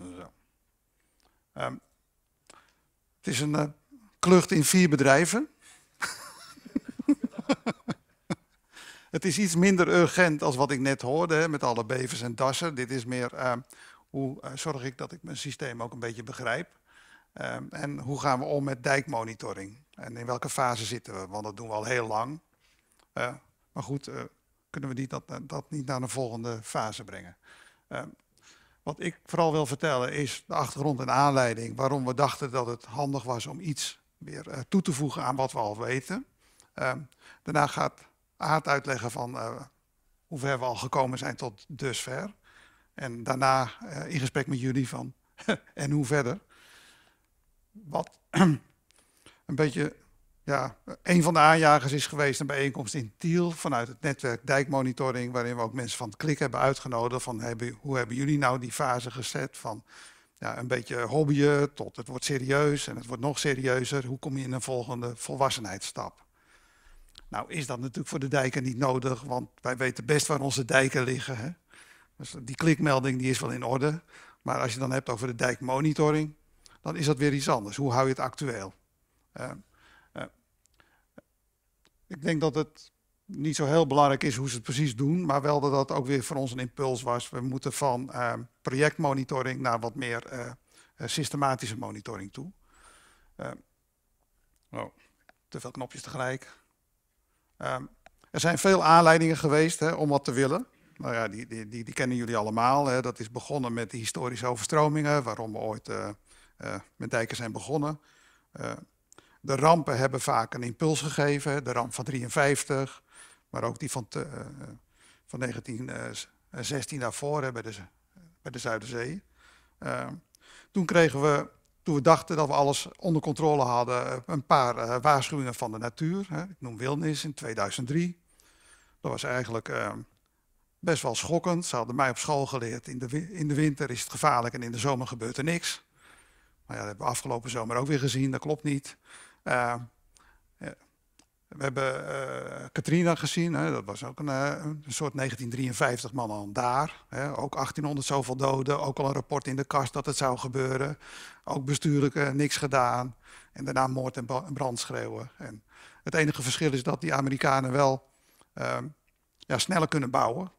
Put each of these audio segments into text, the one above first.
Zo. Ehm, het is een eh, klucht in vier bedrijven. het is iets minder urgent als wat ik net hoorde hè, met alle bevers en dassen. Dit is meer ehm, hoe eh, zorg ik dat ik mijn systeem ook een beetje begrijp. Ehm, en hoe gaan we om met dijkmonitoring? En in welke fase zitten we? Want dat doen we al heel lang. Eh, maar goed, kunnen we die dat, dat niet naar een volgende fase brengen? Wat ik vooral wil vertellen is de achtergrond en aanleiding waarom we dachten dat het handig was om iets weer eh, toe te voegen aan wat we al weten. Ehm, daarna gaat aard uitleggen van eh, hoe ver we al gekomen zijn tot dusver. En daarna eh, in gesprek met jullie van en hoe verder. Wat een beetje ja, een van de aanjagers is geweest een bijeenkomst in Tiel vanuit het netwerk dijkmonitoring, waarin we ook mensen van het klik hebben uitgenodigd van hoe hebben jullie nou die fase gezet van ja, een beetje hobbyen tot het wordt serieus en het wordt nog serieuzer. Hoe kom je in een volgende volwassenheidsstap? Nou is dat natuurlijk voor de dijken niet nodig, want wij weten best waar onze dijken liggen. Hè? Dus die klikmelding die is wel in orde. Maar als je dan hebt over de dijkmonitoring, dan is dat weer iets anders. Hoe hou je het actueel? Uh, ik denk dat het niet zo heel belangrijk is hoe ze het precies doen, maar wel dat dat ook weer voor ons een impuls was. We moeten van ehm, projectmonitoring naar wat meer eh, eh, systematische monitoring toe. Ehm, oh. te veel knopjes tegelijk. Ehm, er zijn veel aanleidingen geweest hè, om wat te willen. Nou ja, die, die, die, kennen jullie allemaal. Hè. Dat is begonnen met de historische overstromingen, waarom we ooit eh, met dijken zijn begonnen. De rampen hebben vaak een impuls gegeven. De ramp van 53, maar ook die van, 1916 eh, eh, daarvoor bij, de, bij de Zuiderzee. Eh, toen kregen we, toen we dachten dat we alles onder controle hadden, een paar waarschuwingen van de natuur. Hè. Ik noem Wilnis in 2003. Dat was eigenlijk best wel schokkend. Ze hadden mij op school geleerd, in de, in de winter is het gevaarlijk en in de zomer gebeurt er niks. Maar ja, dat hebben we afgelopen zomer ook weer gezien, dat klopt niet. Eh, we hebben eh, Katrina gezien, hè, dat was ook een, eh, een soort 1953 man al daar. Hè, ook 1800 zoveel doden, ook al een rapport in de kast dat het zou gebeuren. Ook bestuurlijk niks gedaan. En daarna moord en, brandschreeuwen. brand schreeuwen. En het enige verschil is dat die Amerikanen wel ehm, ja, sneller kunnen bouwen.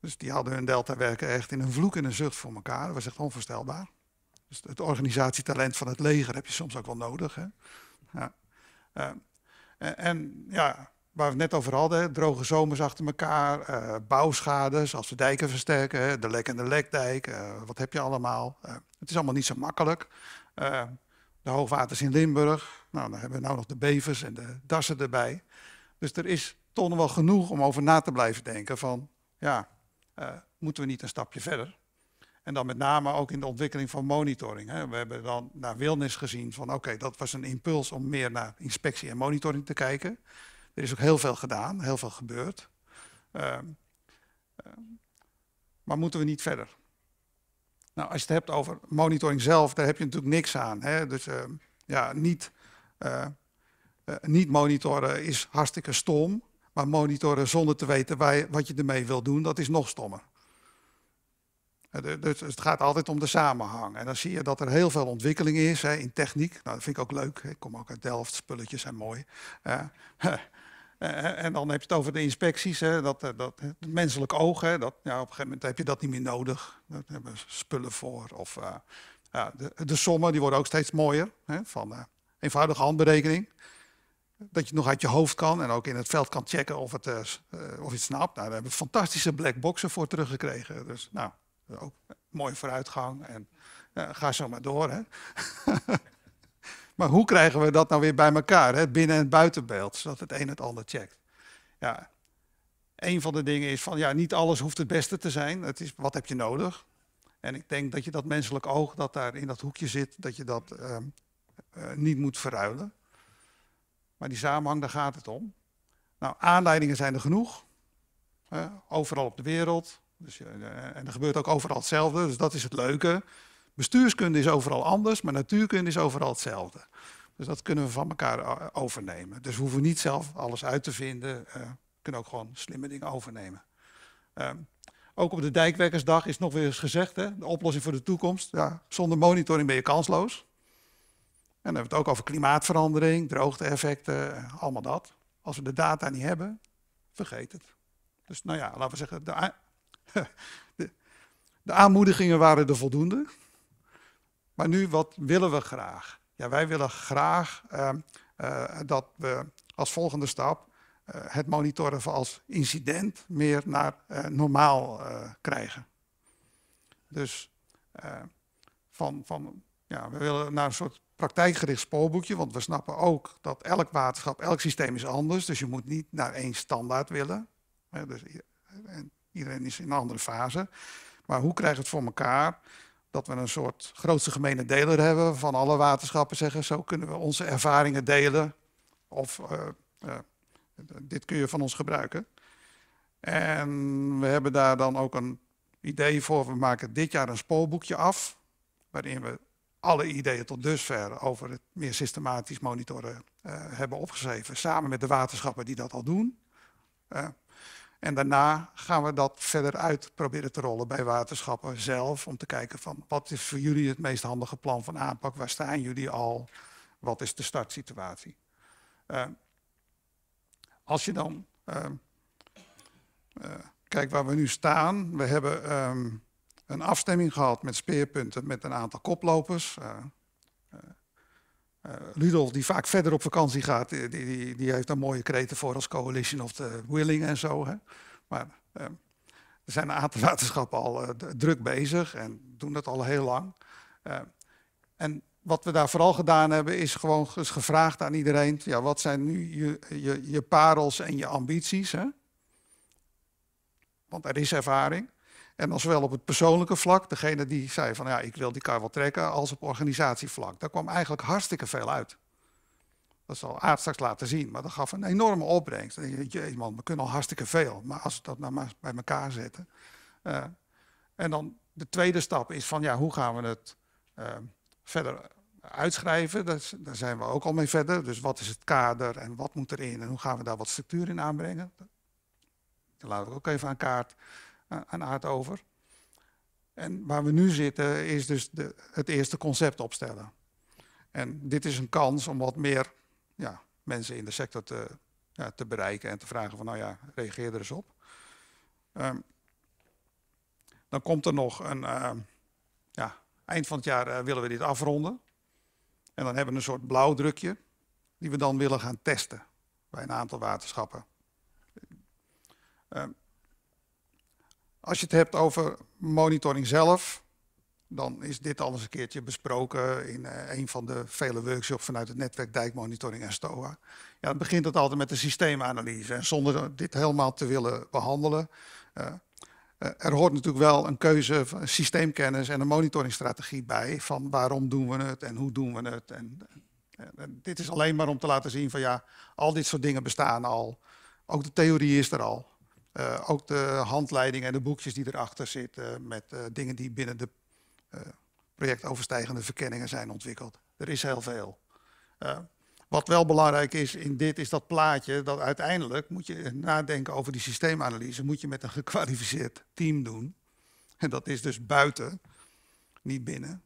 Dus die hadden hun Delta werken echt in een vloek en een zucht voor elkaar. Dat was echt onvoorstelbaar. Dus het organisatietalent van het leger heb je soms ook wel nodig. Hè? Ja. Eh, en, en, ja, waar we het net over hadden, droge zomers achter elkaar, uh, eh, bouwschades, als we dijken versterken, de lek en de lekdijk, eh, wat heb je allemaal. het is allemaal niet zo makkelijk. de hoogwaters in Limburg, nou, dan hebben we nou nog de bevers en de dassen erbij. Dus er is toch wel genoeg om over na te blijven denken van, ja, moeten we niet een stapje verder? En dan met name ook in de ontwikkeling van monitoring. Hè. We hebben dan naar Wilnis gezien van oké, dat was een impuls om meer naar inspectie en monitoring te kijken. Er is ook heel veel gedaan, heel veel gebeurd. Ehm, ehm, maar moeten we niet verder? Nou, als je het hebt over monitoring zelf, daar heb je natuurlijk niks aan. Hè. Dus ehm, ja, niet, eh, eh, niet monitoren is hartstikke stom. Maar monitoren zonder te weten wat je ermee wil doen, dat is nog stommer. Dus het gaat altijd om de samenhang. En dan zie je dat er heel veel ontwikkeling is hè, in techniek. Nou, dat vind ik ook leuk. Ik kom ook uit Delft, spulletjes zijn mooi. Eh, eh, en dan heb je het over de inspecties, hè, dat, eh, dat, menselijk oog. Hè, dat, ja, op een gegeven moment heb je dat niet meer nodig. Daar hebben we spullen voor. Of, ja, de, de, sommen die worden ook steeds mooier. Hè, van eenvoudige handberekening. Dat je nog uit je hoofd kan en ook in het veld kan checken of, het, of je het snapt. Nou, daar hebben we fantastische black boxen voor teruggekregen. Dus nou, eh, ook mooie vooruitgang en eh, ga zo maar door. Hè? maar hoe krijgen we dat nou weer bij elkaar, hè? binnen- en buitenbeeld, zodat het een het ander checkt? Ja, een van de dingen is van ja, niet alles hoeft het beste te zijn. Het is wat heb je nodig. En ik denk dat je dat menselijk oog dat daar in dat hoekje zit, dat je dat ehm, eh, niet moet verruilen. Maar die samenhang, daar gaat het om. Nou, aanleidingen zijn er genoeg. overal op de wereld. Dus, eh, eh, en er gebeurt ook overal hetzelfde, dus dat is het leuke. Bestuurskunde is overal anders, maar natuurkunde is overal hetzelfde. Dus dat kunnen we van elkaar eh, overnemen. Dus we hoeven niet zelf alles uit te vinden, uh, kunnen ook gewoon slimme dingen overnemen. Ehm, ook op de Dijkwerkersdag is nog weer eens gezegd, hè, de oplossing voor de toekomst. Ja, zonder monitoring ben je kansloos. En dan hebben we het ook over klimaatverandering, droogte-effecten, allemaal dat. Als we de data niet hebben, vergeet het. Dus nou ja, laten we zeggen, de De, aanmoedigingen waren er voldoende. Maar nu, wat willen we graag? Ja, wij willen graag ehm, eh, dat we als volgende stap eh, het monitoren van als incident meer naar eh, normaal krijgen. Dus van, van, ja, we willen naar een soort praktijkgericht spoorboekje, want we snappen ook dat elk waterschap, elk systeem is anders. Dus je moet niet naar één standaard willen. dus, Iedereen is in een andere fase. Maar hoe krijgen het voor elkaar dat we een soort grootste gemene deler hebben van alle waterschappen? Zeggen, zo kunnen we onze ervaringen delen. Of eh, eh, dit kun je van ons gebruiken. En we hebben daar dan ook een idee voor. We maken dit jaar een spoorboekje af. Waarin we alle ideeën tot dusver over het meer systematisch monitoren eh, hebben opgeschreven. Samen met de waterschappen die dat al doen. En daarna gaan we dat verder uit proberen te rollen bij waterschappen zelf. Om te kijken van wat is voor jullie het meest handige plan van aanpak? Waar staan jullie al? Wat is de startsituatie? Ehm, als je dan uh, ehm, eh, kijkt waar we nu staan. We hebben ehm, een afstemming gehad met speerpunten met een aantal koplopers. Eh, uh, eh, Ludolf, die vaak verder op vakantie gaat, eh, die, die, die heeft daar mooie kreten voor als Coalition of the Willing en zo. Hè. Maar ehm, er zijn een aantal waterschappen al eh, druk bezig en doen dat al heel lang. Ehm, en wat we daar vooral gedaan hebben, is gewoon eens gevraagd aan iedereen: ja, wat zijn nu je, je, je parels en je ambities? Hè? Want er is ervaring. En dan zowel op het persoonlijke vlak, degene die zei van ja, ik wil die kar wel trekken, als op organisatievlak. Daar kwam eigenlijk hartstikke veel uit. Dat zal Aad straks laten zien, maar dat gaf een enorme opbrengst. En je, man, we kunnen al hartstikke veel, maar als we dat nou maar bij elkaar zetten. Eh, en dan de tweede stap is van ja, hoe gaan we het eh, verder uitschrijven? Dat, daar zijn we ook al mee verder. Dus wat is het kader en wat moet erin en hoe gaan we daar wat structuur in aanbrengen? Dat laat ik ook even aan kaart aan Aard over. En waar we nu zitten is dus de, het eerste concept opstellen. En dit is een kans om wat meer ja, mensen in de sector te, ja, te bereiken en te vragen van nou ja, reageer er eens op. Ehm, dan komt er nog een, ehm, ja, eind van het jaar eh, willen we dit afronden. En dan hebben we een soort blauwdrukje die we dan willen gaan testen bij een aantal waterschappen. Ehm, als je het hebt over monitoring zelf, dan is dit al eens een keertje besproken in eh, een van de vele workshops vanuit het netwerk Dijkmonitoring en STOA. Ja, dan begint het altijd met de systeemanalyse. En zonder dit helemaal te willen behandelen, eh, eh, er hoort natuurlijk wel een keuze van systeemkennis en een monitoringstrategie bij. Van waarom doen we het en hoe doen we het. En, en, dit is alleen maar om te laten zien van ja, al dit soort dingen bestaan al. Ook de theorie is er al. Eh, ook de handleidingen en de boekjes die erachter zitten met eh, dingen die binnen de eh, projectoverstijgende verkenningen zijn ontwikkeld. Er is heel veel. wat wel belangrijk is in dit is dat plaatje dat uiteindelijk moet je nadenken over die systeemanalyse. Moet je met een gekwalificeerd team doen. En dat is dus buiten, niet binnen.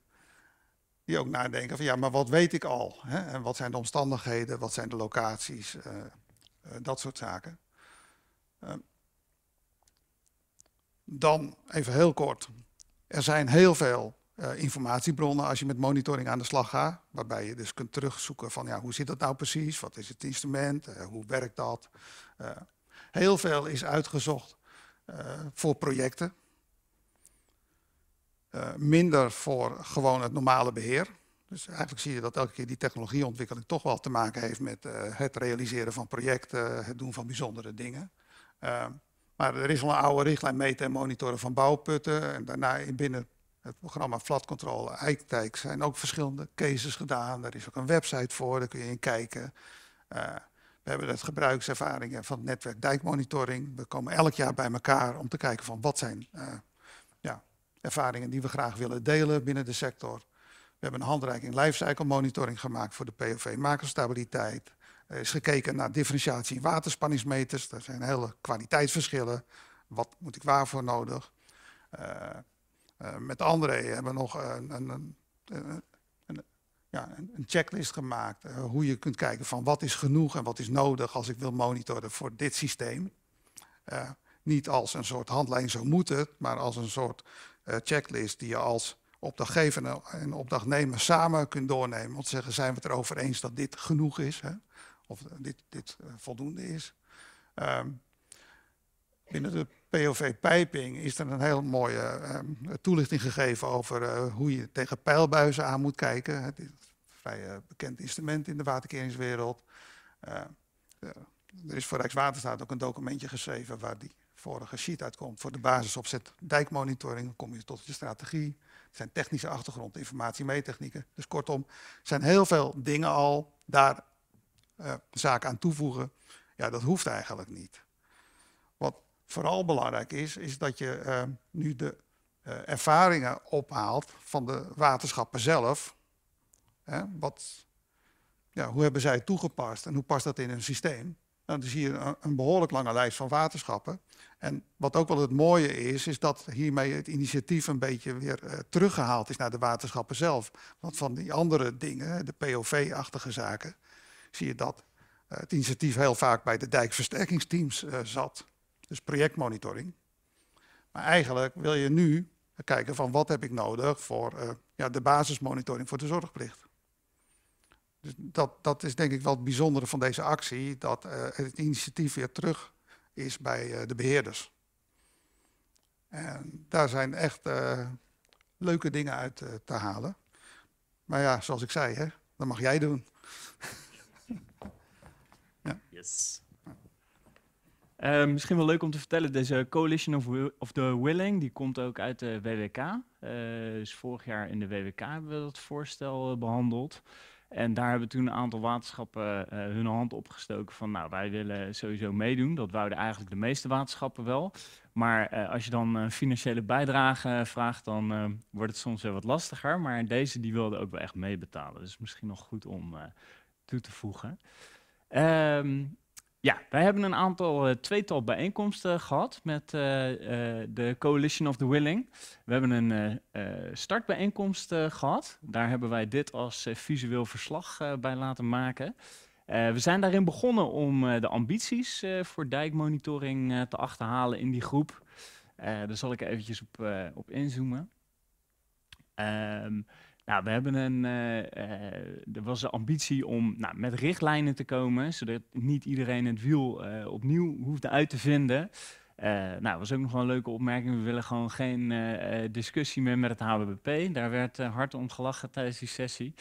Die ook nadenken van ja, maar wat weet ik al? Hè? En wat zijn de omstandigheden? Wat zijn de locaties? dat soort zaken. Dan even heel kort. Er zijn heel veel eh, informatiebronnen als je met monitoring aan de slag gaat. Waarbij je dus kunt terugzoeken van ja, hoe zit dat nou precies? Wat is het instrument? Eh, hoe werkt dat? Eh, heel veel is uitgezocht voor projecten. minder voor gewoon het normale beheer. Dus eigenlijk zie je dat elke keer die technologieontwikkeling toch wel te maken heeft met het realiseren van projecten, het doen van bijzondere dingen. Maar er is al een oude richtlijn meten en monitoren van bouwputten. En daarna binnen het programma Flat Control zijn ook verschillende cases gedaan. Daar is ook een website voor, daar kun je in kijken. Eh, we hebben het gebruikservaringen van het netwerk dijkmonitoring. We komen elk jaar bij elkaar om te kijken van wat zijn eh, ja, ervaringen die we graag willen delen binnen de sector. We hebben een handreiking lifecycle monitoring gemaakt voor de POV macrostabiliteit. Er eh, is gekeken naar differentiatie in waterspanningsmeters. Er zijn hele kwaliteitsverschillen. Wat moet ik waarvoor nodig? Uh, uh, met anderen hebben we nog een, een, een, ja, een checklist gemaakt. hoe je kunt kijken van wat is genoeg en wat is nodig als ik wil monitoren voor dit systeem. niet als een soort handlijn zo moeten, maar als een soort checklist die je als opdrachtgever en opdrachtnemer samen kunt doornemen. Om te zeggen, zijn we het erover eens dat dit genoeg is? Hè? of dit, dit eh, voldoende is. Ehm, binnen de POV-pijping is er een heel mooie ehm, toelichting gegeven over eh, hoe je tegen pijlbuizen aan moet kijken. Het is een vrij eh, bekend instrument in de waterkeringswereld. er is voor Rijkswaterstaat ook een documentje geschreven waar die vorige sheet uitkomt. Voor de basisopzet dijkmonitoring kom je tot je strategie. Er zijn technische achtergrondinformatie, meetechnieken. Dus kortom, er zijn heel veel dingen al daar Zaken eh, zaak aan toevoegen. Ja, dat hoeft eigenlijk niet. Wat vooral belangrijk is, is dat je eh, nu de eh, ervaringen ophaalt van de waterschappen zelf. Hè? Wat, ja, hoe hebben zij het toegepast en hoe past dat in hun systeem? Nou, dan zie je een, behoorlijk lange lijst van waterschappen. En wat ook wel het mooie is, is dat hiermee het initiatief een beetje weer teruggehaald is naar de waterschappen zelf. Want van die andere dingen, de POV-achtige zaken, zie je dat eh, het initiatief heel vaak bij de dijkversterkingsteams eh, zat. Dus projectmonitoring. Maar eigenlijk wil je nu kijken van wat heb ik nodig voor eh, ja, de basismonitoring voor de zorgplicht. Dus dat, dat is denk ik wel het bijzondere van deze actie, dat het initiatief weer terug is bij de beheerders. En daar zijn echt leuke dingen uit te halen. Maar ja, zoals ik zei, hè, dat mag jij doen. Eh, misschien wel leuk om te vertellen, deze Coalition of, of the Willing, die komt ook uit de WWK. Eh, dus vorig jaar in de WWK hebben we dat voorstel eh, behandeld. En daar hebben toen een aantal waterschappen hun hand opgestoken van, nou, wij willen sowieso meedoen. Dat wouden eigenlijk de meeste waterschappen wel. Maar als je dan financiële bijdrage vraagt, dan wordt het soms weer wat lastiger. Maar deze die wilde ook wel echt meebetalen. Dus misschien nog goed om toe te voegen. Um, ja, wij hebben een aantal, eh, tweetal bijeenkomsten gehad met eh, eh, de Coalition of the Willing. We hebben een startbijeenkomst gehad. Daar hebben wij dit als visueel verslag bij laten maken. we zijn daarin begonnen om de ambities voor dijkmonitoring te achterhalen in die groep. daar zal ik eventjes op, op inzoomen. Um, nou, we hebben een, eh, eh, er was de ambitie om nou, met richtlijnen te komen, zodat niet iedereen het wiel eh, opnieuw hoeft uit te vinden. Uh, nou, was ook nog wel een leuke opmerking. We willen gewoon geen discussie meer met het HWP. Daar werd hard om gelachen tijdens die sessie.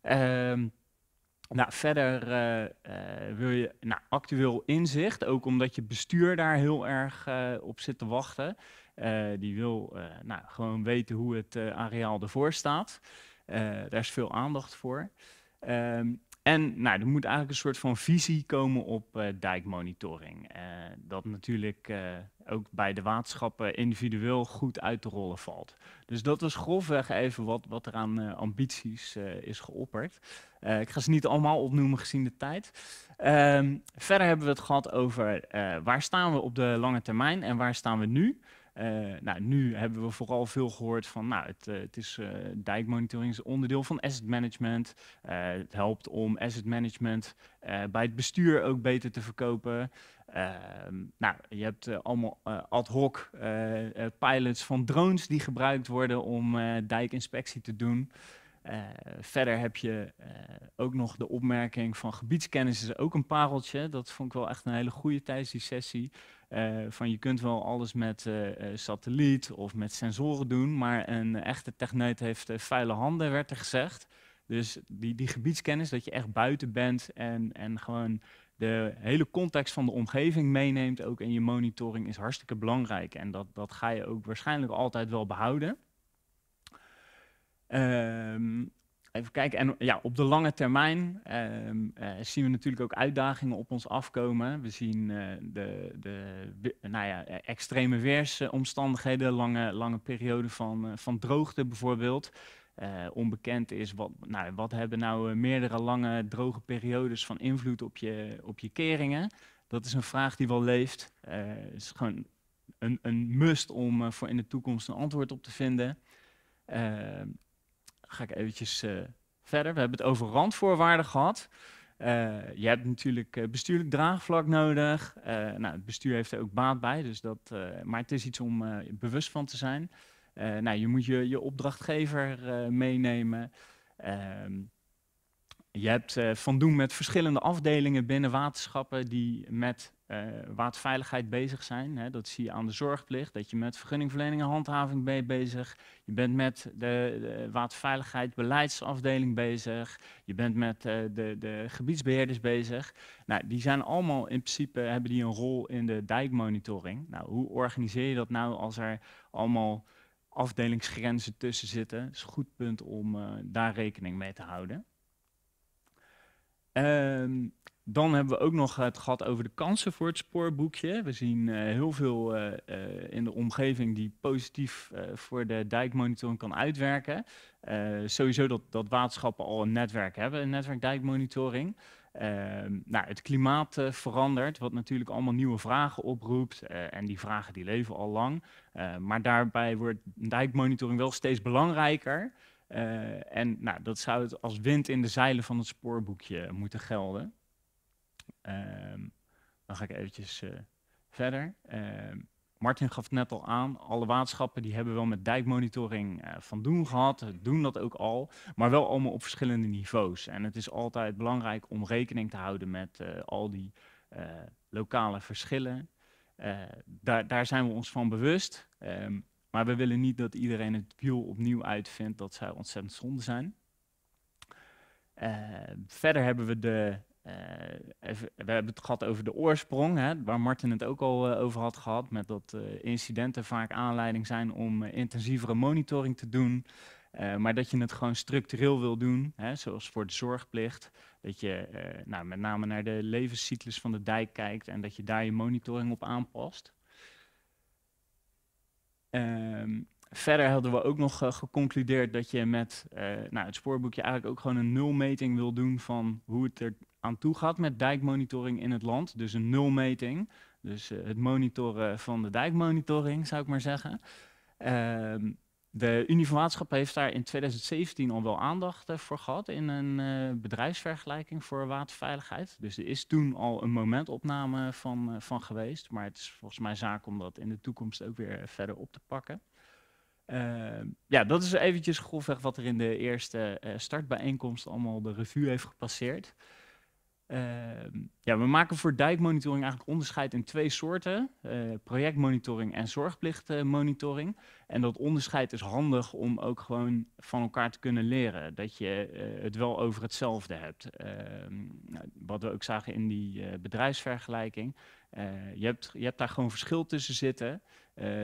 Ehm, nou, verder wil je nou, actueel inzicht, ook omdat je bestuur daar heel erg op zit te wachten. die wil nou, gewoon weten hoe het areaal ervoor staat. Eh, daar is veel aandacht voor. Ehm, en nou, er moet eigenlijk een soort van visie komen op eh, dijkmonitoring. Eh, dat natuurlijk ook bij de waterschappen individueel goed uit te rollen valt. Dus dat was grofweg even wat, wat er aan ambities is geopperd. ik ga ze niet allemaal opnoemen gezien de tijd. Ehm, verder hebben we het gehad over waar staan we op de lange termijn en waar staan we nu. Eh, nou, nu hebben we vooral veel gehoord van, nou, het, eh, het is eh, dijkmonitoring is onderdeel van asset management. het helpt om asset management bij het bestuur ook beter te verkopen. Ehm, nou, je hebt allemaal ad hoc pilots van drones die gebruikt worden om dijkinspectie te doen. Eh, verder heb je eh, ook nog de opmerking van gebiedskennis is ook een pareltje. Dat vond ik wel echt een hele goede tijdens die sessie. Eh, van je kunt wel alles met satelliet of met sensoren doen, maar een echte techneut heeft vuile handen, werd er gezegd. Dus die, die gebiedskennis, dat je echt buiten bent en, en gewoon de hele context van de omgeving meeneemt, ook in je monitoring, is hartstikke belangrijk. En dat, dat ga je ook waarschijnlijk altijd wel behouden. Um, even kijken. En ja, op de lange termijn ehm, eh, zien we natuurlijk ook uitdagingen op ons afkomen. We zien eh, de, de nou ja, eh, extreme weersomstandigheden, lange, lange perioden van, van droogte bijvoorbeeld. onbekend is, wat, nou, wat hebben nou meerdere lange droge periodes van invloed op je, op je keringen? Dat is een vraag die wel leeft. Het is gewoon een, een must om voor in de toekomst een antwoord op te vinden. Ehm, ga ik eventjes eh, verder. We hebben het over randvoorwaarden gehad. Eh, je hebt natuurlijk eh, bestuurlijk draagvlak nodig. nou, het bestuur heeft er ook baat bij, dus dat, maar het is iets om bewust van te zijn. nou, je moet je, je opdrachtgever meenemen. Ehm, je hebt eh, van doen met verschillende afdelingen binnen waterschappen die met uh, waterveiligheid bezig zijn. Hè. Dat zie je aan de zorgplicht, dat je met vergunningverlening en handhaving bezig. Je bent met de, de waterveiligheid beleidsafdeling bezig. Je bent met eh, de, de, gebiedsbeheerders bezig. Nou, die zijn allemaal in principe, hebben die een rol in de dijkmonitoring. Nou, hoe organiseer je dat nou als er allemaal afdelingsgrenzen tussen zitten? Dat is een goed punt om daar rekening mee te houden. Ehm, dan hebben we ook nog het gehad over de kansen voor het spoorboekje. We zien eh, heel veel eh, eh, in de omgeving die positief voor de dijkmonitoring kan uitwerken. sowieso dat, dat waterschappen al een netwerk hebben, een netwerk dijkmonitoring. Ehm, nou, het klimaat verandert, wat natuurlijk allemaal nieuwe vragen oproept. en die vragen die leven al lang. maar daarbij wordt dijkmonitoring wel steeds belangrijker. Eh, en nou, dat zou het als wind in de zeilen van het spoorboekje moeten gelden. Ehm, dan ga ik eventjes eh, verder. Ehm, Martin gaf het net al aan, alle waterschappen die hebben wel met dijkmonitoring eh, van doen gehad, doen dat ook al, maar wel allemaal op verschillende niveaus. En het is altijd belangrijk om rekening te houden met al die lokale verschillen. Daar, daar, zijn we ons van bewust. Ehm, maar we willen niet dat iedereen het wiel opnieuw uitvindt. Dat zou ontzettend zonde zijn. Eh, verder hebben we de. Eh, we hebben het gehad over de oorsprong, hè, waar Martin het ook al eh, over had gehad, met dat incidenten vaak aanleiding zijn om intensievere monitoring te doen, maar dat je het gewoon structureel wil doen, hè, zoals voor de zorgplicht, dat je nou, met name naar de levenscyclus van de dijk kijkt en dat je daar je monitoring op aanpast. Um, verder hadden we ook nog eh, geconcludeerd dat je met eh, nou, het spoorboekje eigenlijk ook gewoon een nulmeting wil doen van hoe het er aan toe gaat met dijkmonitoring in het land. Dus een nulmeting. Dus eh, het monitoren van de dijkmonitoring, zou ik maar zeggen. Ehm, de Unie van heeft daar in 2017 al wel aandacht eh, voor gehad in een eh, bedrijfsvergelijking voor waterveiligheid. Dus er is toen al een momentopname van, eh, van geweest. Maar het is volgens mij zaak om dat in de toekomst ook weer verder op te pakken. Ehm, ja, dat is eventjes grofweg wat er in de eerste startbijeenkomst allemaal de revue heeft gepasseerd. Ehm, ja, we maken voor dijkmonitoring eigenlijk onderscheid in twee soorten: eh, projectmonitoring en zorgplichtmonitoring. en dat onderscheid is handig om ook gewoon van elkaar te kunnen leren. Dat je eh, het wel over hetzelfde hebt. Ehm, nou, wat we ook zagen in die eh, bedrijfsvergelijking. je, hebt, je hebt daar gewoon verschil tussen zitten.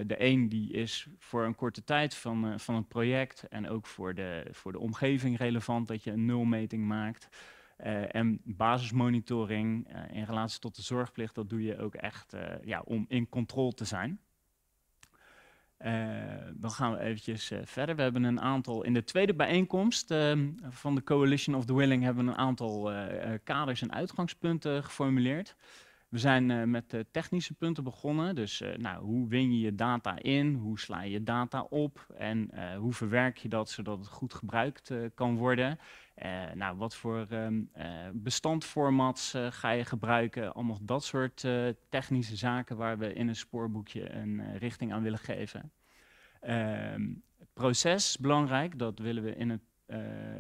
de een die is voor een korte tijd van, van het project en ook voor de, voor de omgeving relevant dat je een nulmeting maakt. Eh, en basismonitoring eh, in relatie tot de zorgplicht, dat doe je ook echt eh, ja, om in controle te zijn. dan gaan we eventjes verder. We hebben een aantal, in de tweede bijeenkomst ehm, van de Coalition of the Willing, hebben we een aantal kaders en uitgangspunten geformuleerd. We zijn eh, met uh, technische punten begonnen. Dus eh, nou, hoe win je je data in? Hoe sla je je data op? En hoe verwerk je dat zodat het goed gebruikt kan worden? nou, wat voor um, bestandformats ga je gebruiken? Allemaal dat soort technische zaken waar we in een spoorboekje een richting aan willen geven. Ehm, proces, belangrijk, dat willen we in het eh,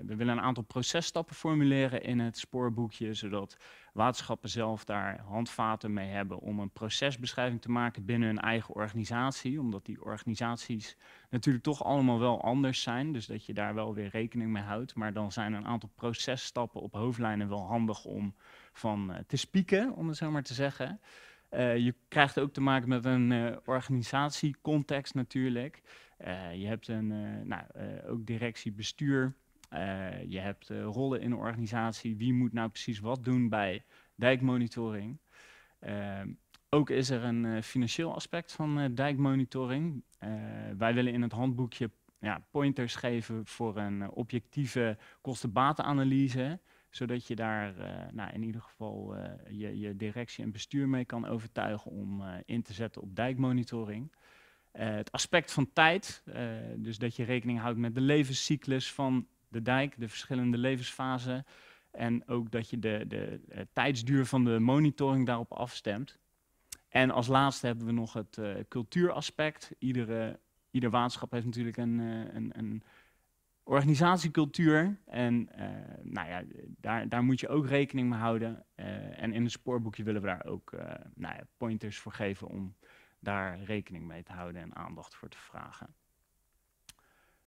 we willen een aantal processtappen formuleren in het spoorboekje, zodat waterschappen zelf daar handvaten mee hebben om een procesbeschrijving te maken binnen hun eigen organisatie. Omdat die organisaties natuurlijk toch allemaal wel anders zijn, dus dat je daar wel weer rekening mee houdt. Maar dan zijn een aantal processtappen op hoofdlijnen wel handig om van eh, te spieken, om het zo maar te zeggen. Eh, je krijgt ook te maken met een organisatiecontext natuurlijk. Eh, je hebt een, eh, nou, eh, ook directie, bestuur. je hebt rollen in de organisatie. Wie moet nou precies wat doen bij dijkmonitoring? Ehm, ook is er een financieel aspect van dijkmonitoring. wij willen in het handboekje ja, pointers geven voor een objectieve kostenbatenanalyse, zodat je daar nou, in ieder geval je, je, directie en bestuur mee kan overtuigen om in te zetten op dijkmonitoring. Eh, het aspect van tijd, eh, dus dat je rekening houdt met de levenscyclus van de dijk, de verschillende levensfasen. En ook dat je de, de, eh, tijdsduur van de monitoring daarop afstemt. En als laatste hebben we nog het cultuuraspect. Iedere, ieder waterschap heeft natuurlijk een, een, een organisatiecultuur. En nou ja, daar, daar moet je ook rekening mee houden. en in het spoorboekje willen we daar ook nou ja, pointers voor geven om daar rekening mee te houden en aandacht voor te vragen.